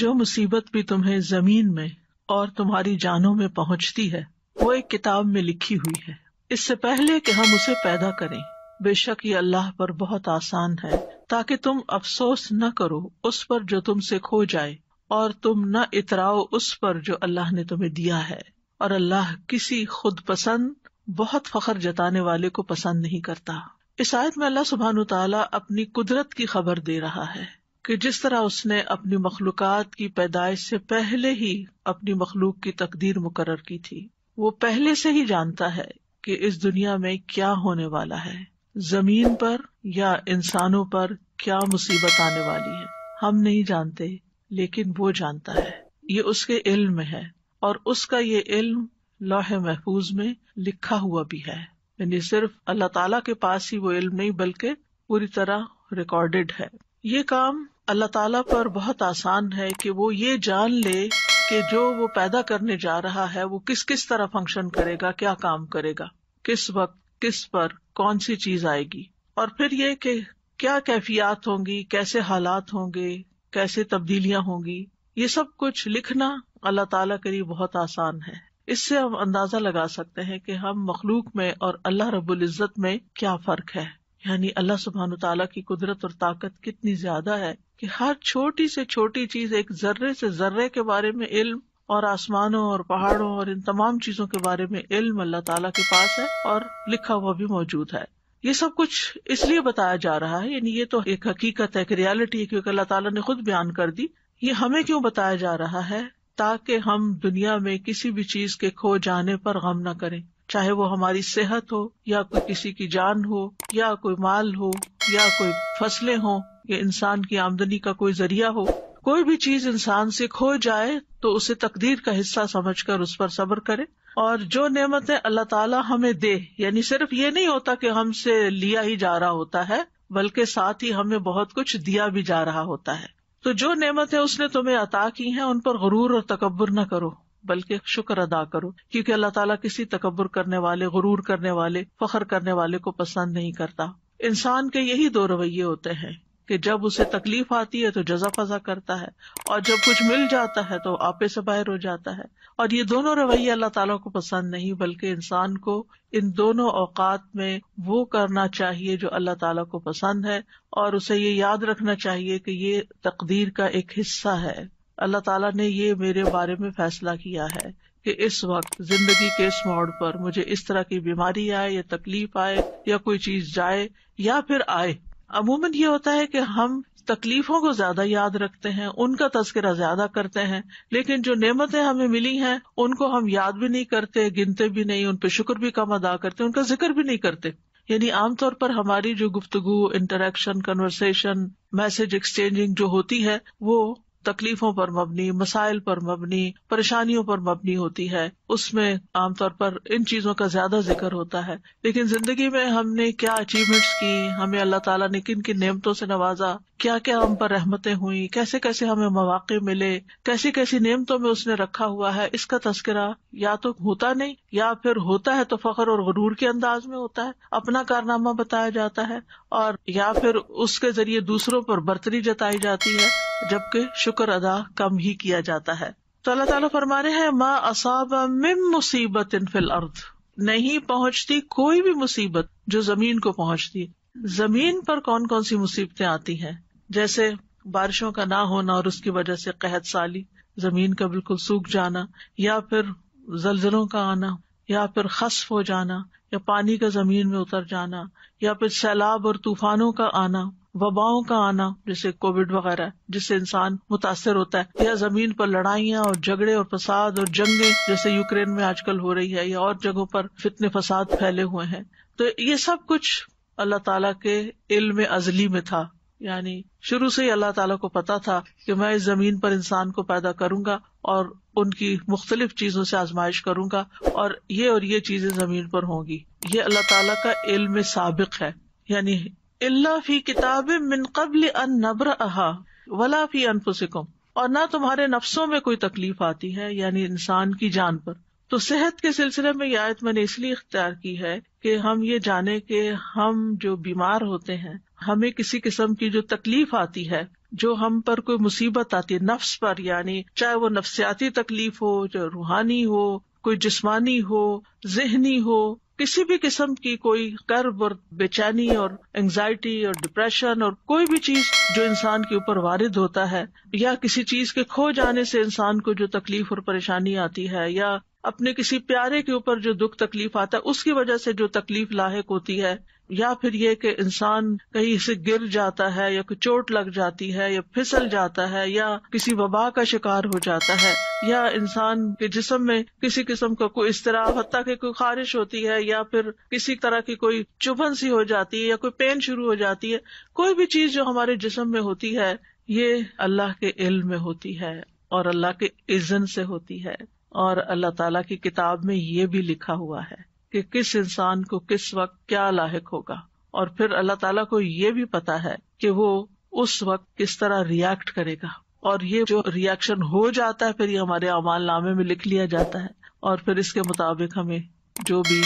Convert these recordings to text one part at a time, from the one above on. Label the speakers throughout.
Speaker 1: जो मुसीबत भी तुम्हें जमीन में और तुम्हारी जानों में पहुंचती है वो एक किताब में लिखी हुई है इससे पहले कि हम उसे पैदा करें बेशक ये अल्लाह पर बहुत आसान है ताकि तुम अफसोस न करो उस पर जो तुम से खो जाए और तुम न इतराओ उस पर जो अल्लाह ने तुम्हे दिया है और अल्लाह किसी खुद पसंद बहुत फखर जताने वाले को पसंद नहीं करता इस आयत में अल्लाह सुबहान तला अपनी कुदरत की खबर दे रहा है कि जिस तरह उसने अपनी मखलूकत की पैदाइश से पहले ही अपनी मखलूक की तकदीर मुकर की थी वो पहले से ही जानता है कि इस दुनिया में क्या होने वाला है जमीन पर या इंसानों पर क्या मुसीबत आने वाली है हम नहीं जानते लेकिन वो जानता है ये उसके इल्म में है और उसका ये इल्म लोहे महफूज में लिखा हुआ भी है यानी सिर्फ अल्लाह ताला के पास ही वो इल्म नहीं बल्कि पूरी तरह रिकॉर्डेड है ये काम अल्लाह ताला पर बहुत आसान है कि वो ये जान ले कि जो वो पैदा करने जा रहा है वो किस किस तरह फंक्शन करेगा क्या काम करेगा किस वक्त किस पर कौन सी चीज आएगी और फिर ये कि क्या कैफियात होंगी कैसे हालात होंगे कैसे तब्दीलियां होंगी ये सब कुछ लिखना अल्लाह ताला के लिए बहुत आसान है इससे हम अंदाजा लगा सकते हैं कि हम मखलूक में और अल्लाह रबुल्जत इज्जत में क्या फर्क है यानी अल्लाह सुबहान तला की कुदरत और ताकत कितनी ज्यादा है कि हर छोटी से छोटी चीज एक जर्रे से जर्रे के बारे में इल्म और आसमानों और पहाड़ों और इन तमाम चीजों के बारे में इल्म अल्लाह ताला के पास है और लिखा हुआ भी मौजूद है ये सब कुछ इसलिए बताया जा रहा है यानी ये तो एक हकीकत है एक रियालिटी है क्योंकि अल्लाह ताला ने खुद बयान कर दी ये हमें क्यों बताया जा रहा है ताकि हम दुनिया में किसी भी चीज के खो जाने पर गम ना करें चाहे वो हमारी सेहत हो या कोई किसी की जान हो या कोई माल हो या कोई फसलें हो या इंसान की आमदनी का कोई जरिया हो कोई भी चीज इंसान से खो जाए तो उसे तकदीर का हिस्सा समझ कर उस पर सब्र करे और जो नेमतें अल्लाह ताला हमें दे यानी सिर्फ ये नहीं होता कि हमसे लिया ही जा रहा होता है बल्कि साथ ही हमें बहुत कुछ दिया भी जा रहा होता है तो जो नेमतें उसने तुम्हें अता की है उन पर गरूर और तकबर न करो बल्कि शुक्र अदा करो क्योंकि अल्लाह ताला किसी तकबर करने वाले गुरूर करने वाले फखर करने वाले को पसंद नहीं करता इंसान के यही दो रवैये होते हैं कि जब उसे तकलीफ आती है तो जजा फजा करता है और जब कुछ मिल जाता है तो आपे से बाहर हो जाता है और ये दोनों रवैये अल्लाह ताला को पसंद नहीं बल्कि इंसान को इन दोनों औकात में वो करना चाहिए जो अल्लाह ताला को पसंद है और उसे ये याद रखना चाहिए कि ये तकदीर का एक हिस्सा है अल्लाह ताला ने ये मेरे बारे में फैसला किया है कि इस वक्त जिंदगी के इस मोड़ पर मुझे इस तरह की बीमारी आए या तकलीफ आए या कोई चीज जाए या फिर आए अमूमन ये होता है कि हम तकलीफों को ज्यादा याद रखते हैं उनका तस्करा ज्यादा करते हैं लेकिन जो नेमतें हमें मिली है उनको हम याद भी नहीं करते गिनते भी नहीं उन पर शुक्र भी कम अदा करते उनका जिक्र भी नहीं करते यानी आमतौर पर हमारी जो गुफ्तगु इंटरेक्शन कन्वर्सेशन मैसेज एक्सचेंजिंग जो होती है वो तकलीफों पर मबनी मसाइल पर मबनी परेशानियों पर मबनी होती है उसमें आमतौर पर इन चीजों का ज्यादा जिक्र होता है लेकिन जिंदगी में हमने क्या अचीवमेंट्स की हमें अल्लाह ताला ने किन किन नियमतों से नवाजा क्या क्या हम पर रहमतें हुई कैसे कैसे हमें मौाक़े मिले कैसी कैसी नियमतों में उसने रखा हुआ है इसका तस्करा या तो होता नहीं या फिर होता है तो फख्र और गरूर के अंदाज में होता है अपना कारनामा बताया जाता है और या फिर उसके जरिए दूसरों पर बर्तरी जताई जाती है जबकि शुक्र अदा कम ही किया जाता है तो अल्लाह तला फरमा रहे हैं माँ असाब मिम मुसीबत इन फिल अर्द नहीं पहुंचती कोई भी मुसीबत जो जमीन को पहुंचती जमीन पर कौन कौन सी मुसीबतें आती हैं जैसे बारिशों का ना होना और उसकी वजह से कहत साली जमीन का बिल्कुल सूख जाना या फिर जलजलों का आना या फिर खस्फ हो जाना या पानी का जमीन में उतर जाना या फिर सैलाब और तूफानों का आना वबाओं का आना जैसे कोविड वगैरह जिससे इंसान मुतासर होता है या जमीन पर लड़ाइयाँ और झगड़े और फसाद और जंगे जैसे यूक्रेन में आजकल हो रही है या और जगहों पर फितने फसाद फैले हुए हैं तो ये सब कुछ अल्लाह तला के इल्म अजली में था यानी शुरू से ही अल्लाह ताला को पता था कि मैं इस जमीन पर इंसान को पैदा करूंगा और उनकी मुख्तलिफ चीजों से आजमाइश करूंगा और ये और ये चीजें जमीन पर होंगी ये अल्लाह ताला का इल्म सबक है यानी इल्ला फी किताब मिन कबल अन नब्र अहा वला फी अनफुसिकुम और न तुम्हारे नफ्सों में कोई तकलीफ आती है यानी इंसान की जान पर तो सेहत के सिलसिले में यह आयत मैंने इसलिए इख्तियार की है कि हम ये जाने के हम जो बीमार होते हैं हमें किसी किस्म की जो तकलीफ आती है जो हम पर कोई मुसीबत आती है नफ्स पर यानी चाहे वो नफ्सियाती तकलीफ हो चाहे रूहानी हो कोई जिस्मानी हो जहनी हो किसी भी किस्म की कोई कर्ब और बेचैनी और एंगजाइटी और डिप्रेशन और कोई भी चीज जो इंसान के ऊपर वारिद होता है या किसी चीज के खो जाने से इंसान को जो तकलीफ और परेशानी आती है या अपने किसी प्यारे के ऊपर जो दुख तकलीफ आता है उसकी वजह से जो तकलीफ लाक होती है या फिर ये कि इंसान कहीं से गिर जाता है या कोई चोट लग जाती है या फिसल जाता है या किसी वबा का शिकार हो जाता है या इंसान के जिसम में किसी किस्म का कोई इसतराब हत्या की कोई खारिश होती है या फिर किसी तरह की कोई चुभन सी हो जाती है या कोई पेन शुरू हो जाती है कोई भी चीज जो हमारे जिसम में होती है ये अल्लाह के इल्म में होती है और अल्लाह के इज्जन से होती है और अल्लाह ताला की किताब में ये भी लिखा हुआ है कि किस इंसान को किस वक्त क्या लाक होगा और फिर अल्लाह ताला को ये भी पता है कि वो उस वक्त किस तरह रिएक्ट करेगा और ये जो रिएक्शन हो जाता है फिर ये हमारे अमाल नामे में लिख लिया जाता है और फिर इसके मुताबिक हमें जो भी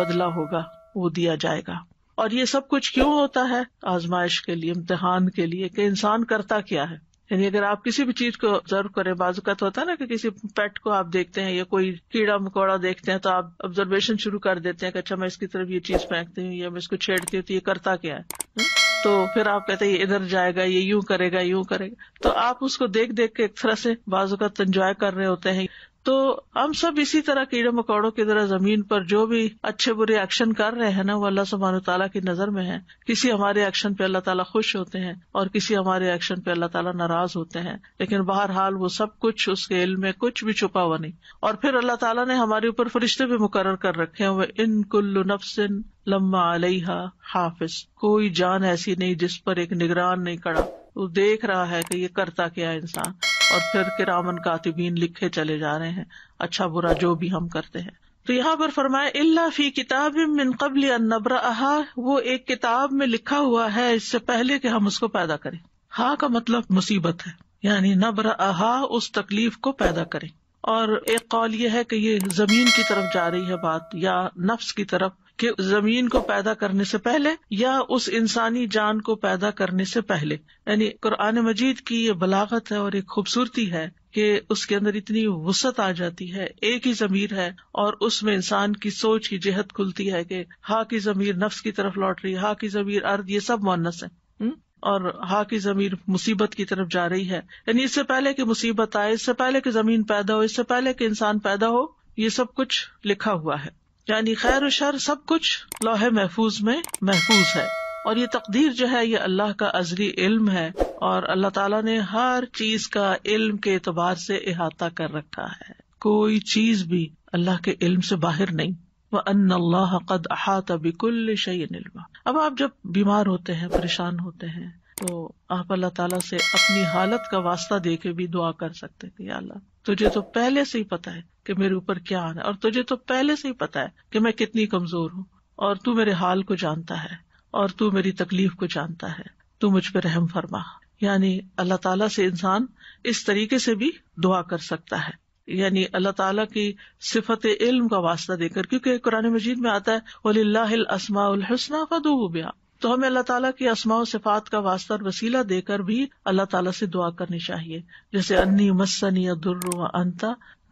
Speaker 1: बदला होगा वो दिया जाएगा और ये सब कुछ क्यों होता है आजमाइश के लिए इम्तिहान के लिए कि इंसान करता क्या है यानी अगर आप किसी भी चीज को ऑब्जर्व करें बाजुकत तो होता है ना कि किसी पेट को आप देखते हैं या कोई कीड़ा मकोड़ा देखते हैं तो आप ऑब्जर्वेशन शुरू कर देते हैं कि अच्छा मैं इसकी तरफ ये चीज फेंकती हूँ या मैं इसको छेड़ती हूँ तो ये करता क्या है हम्म? तो फिर आप कहते हैं ये इधर जाएगा ये यूं करेगा यूं करेगा तो आप उसको देख देख के एक तरह से बाजुकत तो एंजॉय कर रहे होते हैं तो हम सब इसी तरह कीड़े मकोड़ों की तरह जमीन पर जो भी अच्छे बुरे एक्शन कर रहे हैं ना वो अल्लाह सुबहान तला की नजर में है किसी हमारे एक्शन पे अल्लाह ताला खुश होते हैं और किसी हमारे एक्शन पे अल्लाह ताला नाराज होते हैं लेकिन हाल वो सब कुछ उसके इल्म में कुछ भी छुपा हुआ नहीं और फिर अल्लाह तला ने हमारे ऊपर फरिश्ते भी मुकर कर रखे हुए इन कुल्लु नफसिन लम्मा अलहा हाफिज कोई जान ऐसी नहीं जिस पर एक निगरान नहीं खड़ा वो देख रहा है की ये करता क्या इंसान और फिर रामन कातिबीन लिखे चले जा रहे हैं अच्छा बुरा जो भी हम करते हैं तो यहाँ पर फरमाया इल्ला फी किताब मिन कबल नबरा वो एक किताब में लिखा हुआ है इससे पहले कि हम उसको पैदा करें हा का मतलब मुसीबत है यानी नबरा उस तकलीफ को पैदा करें और एक कौल यह है कि ये जमीन की तरफ जा रही है बात या नफ्स की तरफ कि जमीन को पैदा करने से पहले या उस इंसानी जान को पैदा करने से पहले यानी कुरान मजीद की ये बलागत है और एक खूबसूरती है कि उसके अंदर इतनी वसत आ जाती है एक ही जमीर है और उसमें इंसान की सोच की जेहत खुलती है कि हा की जमीर नफ्स की तरफ लौट रही है हा की जमीर अर्द ये सब मोनस है हम्म? और हा की जमीर मुसीबत की तरफ जा रही है यानी इससे पहले की मुसीबत आए इससे पहले की जमीन पैदा हो इससे पहले कि इंसान पैदा हो ये सब कुछ लिखा हुआ है यानी खैर शर सब कुछ लोहे महफूज में महफूज है और ये तकदीर जो है ये अल्लाह का अजली इल्म है और अल्लाह ताला ने हर चीज का इल्म के एतबार से अहाता कर रखा है कोई चीज भी अल्लाह के इल्म से बाहर नहीं वह अल्लाह कद अहात बिकुल शयन इल्मा अब आप जब बीमार होते हैं परेशान होते हैं तो आप अल्लाह ताला से अपनी हालत का वास्ता दे के भी दुआ कर सकते थे अल्लाह तुझे तो पहले से ही पता है कि मेरे ऊपर क्या आना है और तुझे तो पहले से ही पता है कि मैं कितनी कमजोर हूँ और तू मेरे हाल को जानता है और तू मेरी तकलीफ को जानता है तू मुझ पर रहम फरमा यानी अल्लाह ताला से इंसान इस तरीके से भी दुआ कर सकता है यानी अल्लाह ताला की सिफत इल्म का वास्ता देकर क्योंकि कुरान मजीद में आता है वलील्लाहिल असमाउल हसना फदू ब्या तो हमें अल्लाह ताला की असमा सिफात का वास्ता और वसीला देकर भी अल्लाह तला से दुआ करनी चाहिए जैसे अन्नी मस्सनी अदुर्र अंता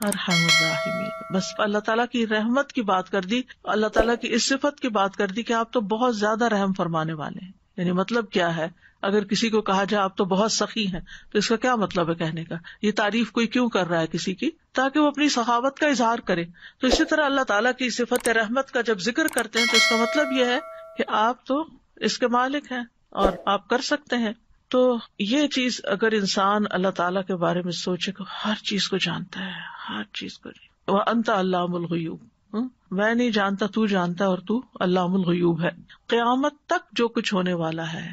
Speaker 1: और हमीन बस अल्लाह तला की रहमत की बात कर दी अल्लाह तला की इस सिफत की बात कर दी कि आप तो बहुत ज्यादा रहम फरमाने वाले हैं यानी मतलब क्या है अगर किसी को कहा जाए आप तो बहुत सखी हैं तो इसका क्या मतलब है कहने का ये तारीफ कोई क्यों कर रहा है किसी की ताकि वो अपनी सखावत का इजहार करे तो इसी तरह अल्लाह ताला की सिफत रहमत का जब जिक्र करते हैं तो इसका मतलब ये है कि आप तो इसके मालिक है और आप कर सकते हैं तो ये चीज अगर इंसान अल्लाह ताला के बारे में सोचे तो हर चीज को जानता है हर चीज को वह अंत अल्लाहयूब हम्म? मैं नहीं जानता तू जानता और तू अल्लाहयूब है क्यामत तक जो कुछ होने वाला है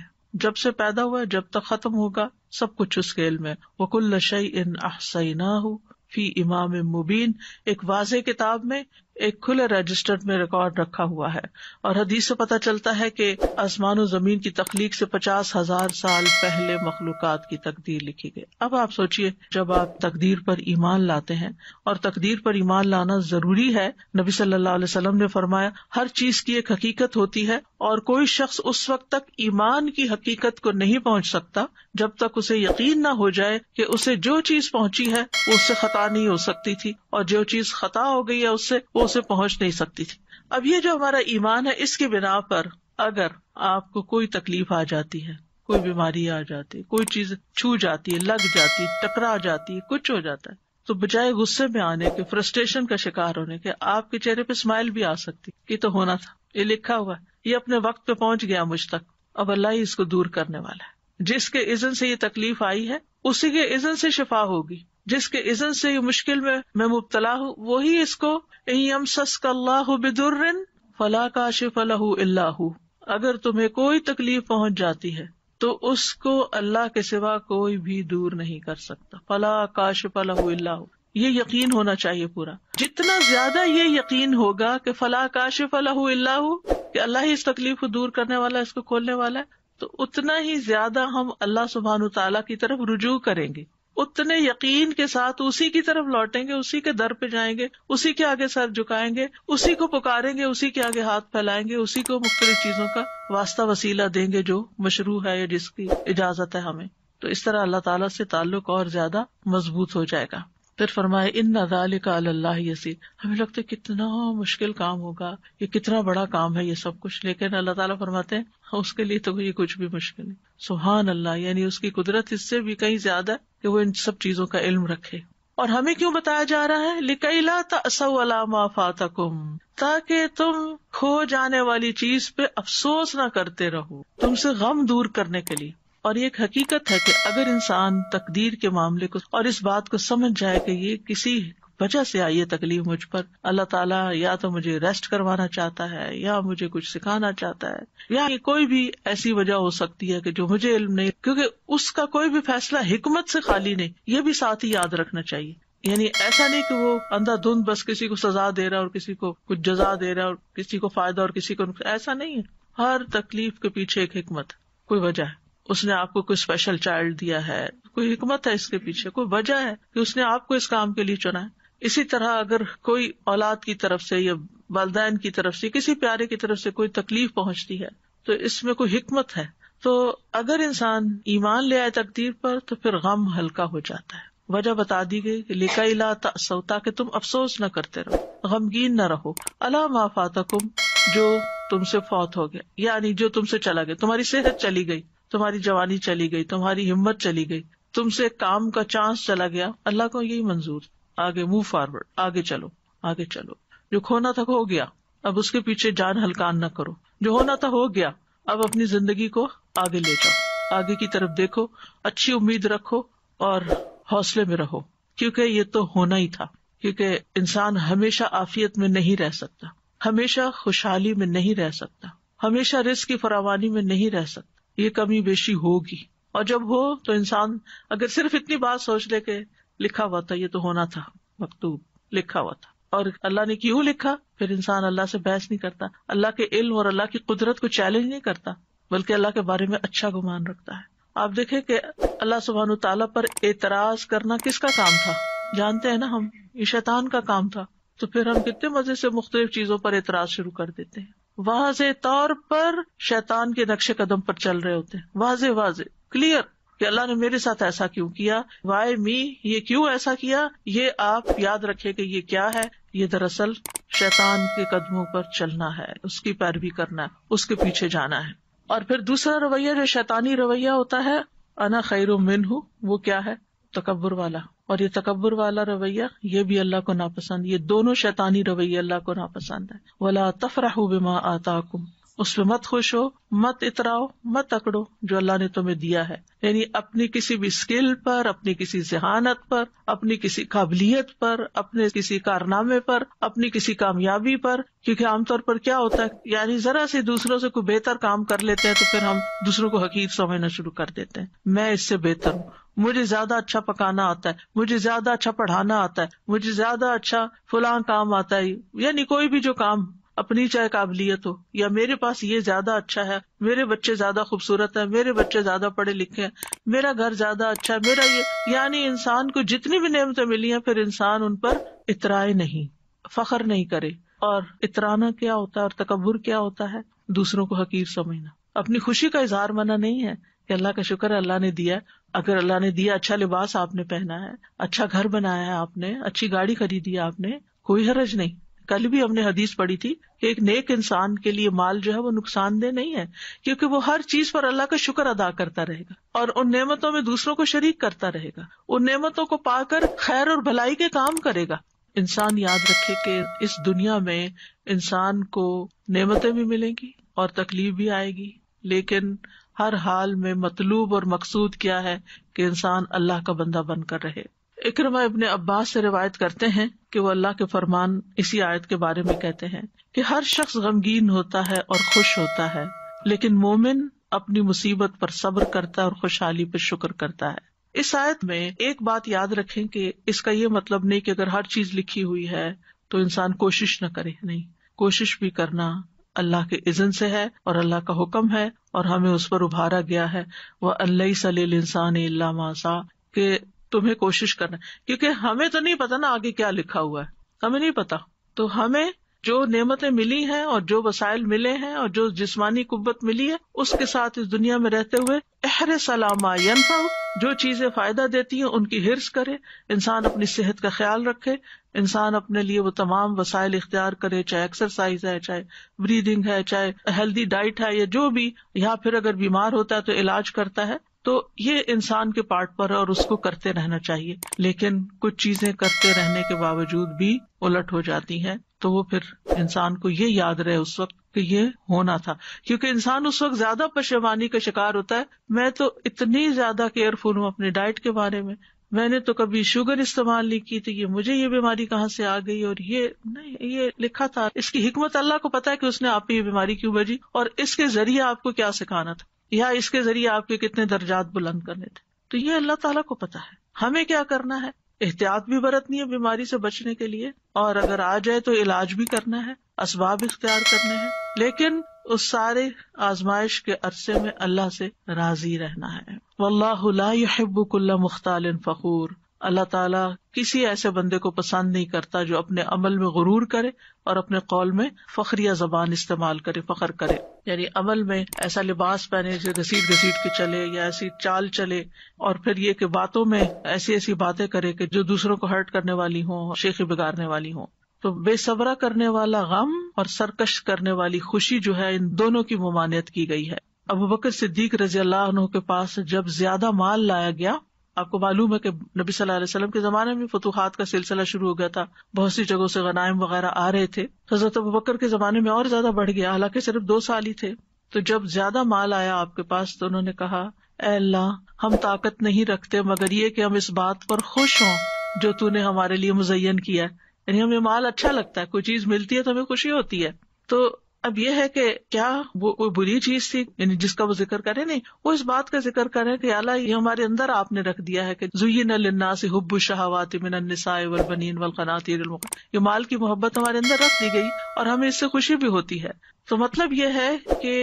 Speaker 1: जब से पैदा हुआ जब तक खत्म होगा सब कुछ उस खेल में वकुल्ल शई इन अहसैना हो फी इमाम मुबीन एक वाज किताब में एक खुले रजिस्टर में रिकॉर्ड रखा हुआ है और हदीस से पता चलता है कि आसमान जमीन की तख्लीक से पचास हजार साल पहले मखलूक की तकदीर लिखी गई अब आप सोचिए जब आप तकदीर पर ईमान लाते हैं और तकदीर पर ईमान लाना जरूरी है नबी सल्लल्लाहु अलैहि वसल्लम ने फरमाया हर चीज की एक हकीकत होती है और कोई शख्स उस वक्त तक ईमान की हकीकत को नहीं पहुंच सकता जब तक उसे यकीन न हो जाए कि उसे जो चीज पहुंची है उससे खता नहीं हो सकती थी और जो चीज खता हो गई है उससे वो उसे पहुंच नहीं सकती थी अब ये जो हमारा ईमान है इसके बिना पर अगर आपको कोई तकलीफ आ जाती है कोई बीमारी आ जाती है कोई चीज छू जाती है लग जाती है टकरा जाती है कुछ हो जाता है तो बजाय गुस्से में आने के फ्रस्ट्रेशन का शिकार होने के आपके चेहरे पे स्माइल भी आ सकती कि तो होना था ये लिखा हुआ ये अपने वक्त पे पहुंच गया मुझ तक अब अल्लाह ही इसको दूर करने वाला है जिसके इजन से ये तकलीफ आई है उसी के इजन से शिफा होगी जिसके इजन से ये मुश्किल में मैं मुबतला हूँ वही इसको बिदुर्रन फला का शिफलहू अल्लाह अगर तुम्हे कोई तकलीफ पहुँच जाती है तो उसको अल्लाह के सिवा कोई भी दूर नहीं कर सकता फला का शिफलहू ये यकीन होना चाहिए पूरा जितना ज्यादा ये यकीन होगा कि फला काशिफ अल्लाह कि अल्लाह ही इस तकलीफ को दूर करने वाला इसको खोलने वाला है तो उतना ही ज्यादा हम अल्लाह सुबहान तला की तरफ रुजू करेंगे उतने यकीन के साथ उसी की तरफ लौटेंगे उसी के दर पे जाएंगे उसी के आगे सर झुकाएंगे उसी को पुकारेंगे उसी के आगे हाथ फैलाएंगे उसी को मुख्तलि चीजों का वास्ता वसीला देंगे जो मशरू है या जिसकी इजाजत है हमें तो इस तरह अल्लाह तला से ताल्लुक और ज्यादा मजबूत हो जाएगा फिर फरमाए इन नजाल का अल्लाह यसी हमें लगता है कितना मुश्किल काम होगा ये कितना बड़ा काम है ये सब कुछ लेकिन अल्लाह ताला फरमाते हैं उसके लिए तो ये कुछ भी मुश्किल है सुहान अल्लाह यानी उसकी कुदरत इससे भी कहीं ज्यादा कि वो इन सब चीजों का इल्म रखे और हमें क्यों बताया जा रहा है लिकैला तसवलामा फातकुम ताकि तुम खो जाने वाली चीज पे अफसोस ना करते रहो तुमसे गम दूर करने के लिए और ये एक हकीकत है कि अगर इंसान तकदीर के मामले को और इस बात को समझ जाए कि ये किसी वजह से आई ये तकलीफ मुझ पर अल्लाह ताला या तो मुझे रेस्ट करवाना चाहता है या मुझे कुछ सिखाना चाहता है या कोई भी ऐसी वजह हो सकती है कि जो मुझे इल्म नहीं क्योंकि उसका कोई भी फैसला हिकमत से खाली नहीं ये भी साथ ही याद रखना चाहिए यानी ऐसा नहीं कि वो धुंध बस किसी को सजा दे रहा है और किसी को कुछ जजा दे रहा है और किसी को फायदा और किसी को ऐसा नहीं है हर तकलीफ के पीछे एक हिकमत कोई वजह है उसने आपको कोई स्पेशल चाइल्ड दिया है कोई हिकमत है इसके पीछे कोई वजह है कि उसने आपको इस काम के लिए चुना है इसी तरह अगर कोई औलाद की तरफ से या वालदेन की तरफ से किसी प्यारे की तरफ से कोई तकलीफ पहुंचती है तो इसमें कोई हिकमत है तो अगर इंसान ईमान ले आए तकदीर पर तो फिर गम हल्का हो जाता है वजह बता दी गई कि लिखा इला सौता के तुम अफसोस न करते रहो गमगीन न रहो अला माफातकुम जो तुमसे फौत हो गया यानी जो तुमसे चला गया तुम्हारी सेहत चली गई तुम्हारी जवानी चली गई तुम्हारी हिम्मत चली गई तुमसे काम का चांस चला गया अल्लाह को यही मंजूर आगे मूव फॉरवर्ड आगे चलो आगे चलो जो खोना था हो गया अब उसके पीछे जान हलकान ना करो जो होना था हो गया अब अपनी जिंदगी को आगे ले जाओ आगे की तरफ देखो अच्छी उम्मीद रखो और हौसले में रहो क्योंकि ये तो होना ही था क्योंकि इंसान हमेशा आफियत में नहीं रह सकता हमेशा खुशहाली में नहीं रह सकता हमेशा रिस्क की फरावानी में नहीं रह सकता ये कमी बेशी होगी और जब हो तो इंसान अगर सिर्फ इतनी बात सोच ले के लिखा हुआ था ये तो होना था मकतूब लिखा हुआ था और अल्लाह ने क्यूँ लिखा फिर इंसान अल्लाह से बहस नहीं करता अल्लाह के इल्म और अल्लाह की कुदरत को चैलेंज नहीं करता बल्कि अल्लाह के बारे में अच्छा गुमान रखता है आप देखे की अल्लाह सुबहान तला पर एतराज करना किसका काम था जानते है न हम ये शैतान का काम था तो फिर हम कितने मजे से मुख्तलिफ चीजों पर एतराज शुरू कर देते हैं वाज तौर पर शैतान के नक्शे कदम पर चल रहे होते हैं वाज वाज क्लियर कि अल्लाह ने मेरे साथ ऐसा क्यों किया वाय मी ये क्यों ऐसा किया ये आप याद रखें कि ये क्या है ये दरअसल शैतान के कदमों पर चलना है उसकी पैरवी करना है उसके पीछे जाना है और फिर दूसरा रवैया जो शैतानी रवैया होता है अना खैर मिन हूँ वो क्या है तकबर वाला और ये तकबर वाला रवैया ये भी अल्लाह को नापसंद ये दोनों शैतानी रवैया अल्लाह को नापसंद है वाला तफरा बिमा आता उस पर मत खुश हो मत इतराओ मत अकड़ो जो अल्लाह ने तुम्हें दिया है यानी अपनी किसी भी स्किल पर अपनी किसी जहानत पर अपनी किसी काबिलियत पर अपने किसी कारनामे पर अपनी किसी कामयाबी पर क्योंकि आमतौर पर क्या होता है यानी जरा से दूसरों से कोई बेहतर काम कर लेते हैं तो फिर हम दूसरों को हकीर समझना शुरू कर देते हैं मैं इससे बेहतर हूँ मुझे ज्यादा अच्छा पकाना आता है मुझे ज्यादा अच्छा पढ़ाना आता है मुझे ज्यादा अच्छा फुला काम आता है यानी कोई भी जो काम अपनी चाहे काबिलियत हो या मेरे पास ये ज्यादा अच्छा है मेरे बच्चे ज्यादा खूबसूरत है मेरे बच्चे ज्यादा पढ़े लिखे हैं मेरा घर ज्यादा अच्छा है मेरा ये यानी इंसान को जितनी भी नियमतें मिली हैं फिर इंसान उन पर इतराए नहीं फख्र नहीं करे और इतराना क्या होता है और तकबर क्या होता है दूसरों को हकीर समझना अपनी खुशी का इजहार मना नहीं है कि अल्लाह का शुक्र अल्लाह ने दिया अगर अल्लाह ने दिया अच्छा लिबास आपने पहना है अच्छा घर बनाया है आपने अच्छी गाड़ी खरीदी आपने कोई हरज नहीं कल भी हमने हदीस पढ़ी थी कि एक नेक इंसान के लिए माल जो है वो नुकसानदेह नहीं है क्योंकि वो हर चीज पर अल्लाह का शुक्र अदा करता रहेगा और उन नेमतों में दूसरों को शरीक करता रहेगा उन नेमतों को पाकर खैर और भलाई के काम करेगा इंसान याद रखे कि इस दुनिया में इंसान को नेमतें भी मिलेंगी और तकलीफ भी आएगी लेकिन हर हाल में मतलूब और मकसूद क्या है कि इंसान अल्लाह का बंदा बनकर रहे इक्रमा इबन अब्बास से रिवायत करते हैं कि वो अल्लाह के फरमान इसी आयत के बारे में कहते हैं कि हर शख्स गमगीन होता है और खुश होता है लेकिन मोमिन अपनी मुसीबत पर सब्र करता है और खुशहाली पर शुक्र करता है इस आयत में एक बात याद रखें कि इसका ये मतलब नहीं कि अगर हर चीज लिखी हुई है तो इंसान कोशिश न करे नहीं कोशिश भी करना अल्लाह के इजन से है और अल्लाह का हुक्म है और हमें उस पर उभारा गया है वह अल्लाह सल इंसान के तुम्हें कोशिश करना क्योंकि हमें तो नहीं पता ना आगे क्या लिखा हुआ है हमें नहीं पता तो हमें जो नेमतें मिली हैं और जो वसाइल मिले हैं और जो जिस्मानी कुब्बत मिली है उसके साथ इस दुनिया में रहते हुए अहर सलामा जो चीजें फायदा देती हैं उनकी हिर्स करे इंसान अपनी सेहत का ख्याल रखे इंसान अपने लिए वो तमाम वसाइल इख्तियार करे चाहे एक्सरसाइज है चाहे ब्रीदिंग है चाहे हेल्दी डाइट है या जो भी या फिर अगर बीमार होता है तो इलाज करता है तो ये इंसान के पार्ट पर है और उसको करते रहना चाहिए लेकिन कुछ चीजें करते रहने के बावजूद भी उलट हो जाती हैं तो वो फिर इंसान को ये याद रहे उस वक्त कि ये होना था क्योंकि इंसान उस वक्त ज्यादा पशेवानी का शिकार होता है मैं तो इतनी ज्यादा केयरफुल हूँ अपनी डाइट के बारे में मैंने तो कभी शुगर इस्तेमाल नहीं की थी तो ये मुझे ये बीमारी कहाँ से आ गई और ये नहीं ये लिखा था इसकी हिकमत अल्लाह को पता है कि उसने आप ये बीमारी क्यों बजी और इसके जरिए आपको क्या सिखाना था या इसके जरिए आपके कितने दर्जात बुलंद करने थे तो ये अल्लाह ताला को पता है हमें क्या करना है एहतियात भी बरतनी है बीमारी से बचने के लिए और अगर आ जाए तो इलाज भी करना है असबाब इख्तियार करने हैं लेकिन उस सारे आजमाइश के अरसे में अल्लाह से राजी रहना है वल्लाहबुल्ला मुख्ताल फखूर अल्लाह ताला किसी ऐसे बंदे को पसंद नहीं करता जो अपने अमल में गुरूर करे और अपने कौल में फखरिया जबान इस्तेमाल करे फखर करे यानी अमल में ऐसा लिबास पहने जो घसीट घसीट के चले या ऐसी चाल चले और फिर ये कि बातों में ऐसी ऐसी बातें करे कि जो दूसरों को हर्ट करने वाली हों शेखी बिगाड़ने वाली हों तो बेसबरा करने वाला गम और सरकश करने वाली खुशी जो है इन दोनों की ममानियत की गई है अबू बकर सिद्दीक रजी अल्लाह के पास जब ज्यादा माल लाया गया आपको मालूम है कि नबी सल्लल्लाहु अलैहि वसल्लम के जमाने में फतूहत का सिलसिला शुरू हो गया था बहुत सी जगहों से गनायम वगैरह आ रहे थे हजरत अबू बकर के जमाने में और ज्यादा बढ़ गया हालांकि सिर्फ दो साल ही थे तो जब ज्यादा माल आया आपके पास तो उन्होंने कहा अल्लाह हम ताकत नहीं रखते मगर ये कि हम इस बात पर खुश हों जो तूने हमारे लिए मुजयन किया है यानी हमें माल अच्छा लगता है कोई चीज मिलती है तो हमें खुशी होती है तो अब यह है कि क्या वो कोई बुरी चीज थी यानी जिसका वो जिक्र करे नहीं वो इस बात का जिक्र करे कि अला ये हमारे अंदर आपने रख दिया है कि जुयन लन्ना से हब्बु शहावात मिनसाए वल बनीन वल कनातिर ये माल की मोहब्बत हमारे अंदर रख दी गई और हमें इससे खुशी भी होती है तो मतलब यह है कि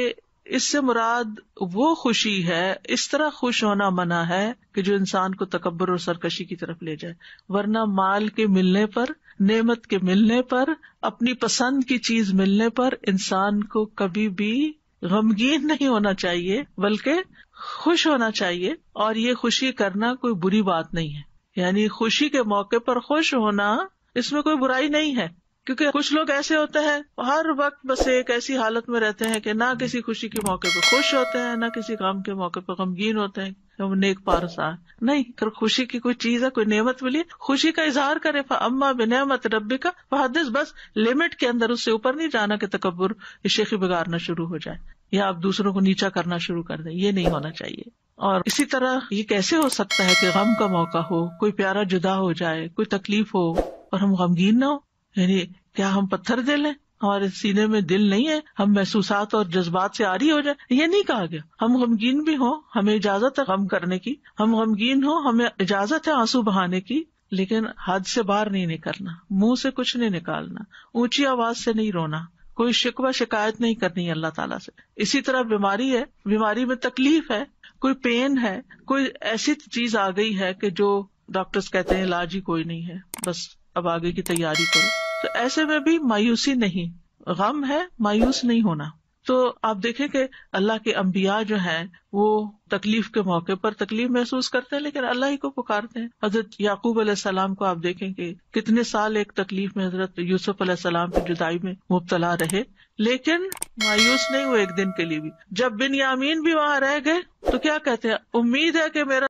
Speaker 1: इससे मुराद वो खुशी है इस तरह खुश होना मना है कि जो इंसान को तकबर और सरकशी की तरफ ले जाए वरना माल के मिलने पर नेमत के मिलने पर अपनी पसंद की चीज मिलने पर इंसान को कभी भी गमगीन नहीं होना चाहिए बल्कि खुश होना चाहिए और ये खुशी करना कोई बुरी बात नहीं है यानी खुशी के मौके पर खुश होना इसमें कोई बुराई नहीं है क्योंकि कुछ लोग ऐसे होते हैं हर वक्त बस एक ऐसी हालत में रहते हैं कि ना किसी खुशी के मौके पर खुश होते हैं ना किसी काम के मौके पर गमगीन होते हैं हम तो नेक पारसा नहीं अगर खुशी की कोई चीज है कोई नेमत मिली खुशी का इजहार करे अम्मा बिनमत रबी का फहदिस बस लिमिट के अंदर उससे ऊपर नहीं जाना के तकबर शेखी बिगाड़ना शुरू हो जाए या आप दूसरों को नीचा करना शुरू कर दे ये नहीं होना चाहिए और इसी तरह ये कैसे हो सकता है कि गम का मौका हो कोई प्यारा जुदा हो जाए कोई तकलीफ हो और हम गमगीन ना हो यानी क्या हम पत्थर दे लें हमारे सीने में दिल नहीं है हम महसूसात और जज्बात से आ रही हो जाए ये नहीं कहा गया हम गमगीन भी हों हमें इजाजत है गम करने की हम गमगीन हो हमें इजाजत है आंसू बहाने की लेकिन हद से बाहर नहीं निकलना मुंह से कुछ नहीं निकालना ऊंची आवाज से नहीं रोना कोई शिकवा शिकायत नहीं करनी अल्लाह ताला से इसी तरह बीमारी है बीमारी में तकलीफ है कोई पेन है कोई ऐसी चीज आ गई है कि जो डॉक्टर्स कहते हैं इलाज ही कोई नहीं है बस अब आगे की तैयारी करो तो ऐसे में भी मायूसी नहीं गम है मायूस नहीं होना तो आप देखें कि अल्लाह के अम्बिया जो है वो तकलीफ के मौके पर तकलीफ महसूस करते हैं लेकिन अल्लाह ही को पुकारते हैं हजरत याकूब सलाम को आप देखें कि कितने साल एक तकलीफ में हजरत यूसुफ सलाम की जुदाई में मुबतला रहे लेकिन मायूस नहीं हुए एक दिन के लिए भी जब बिन यामीन भी वहाँ रह गए तो क्या कहते हैं उम्मीद है कि मेरा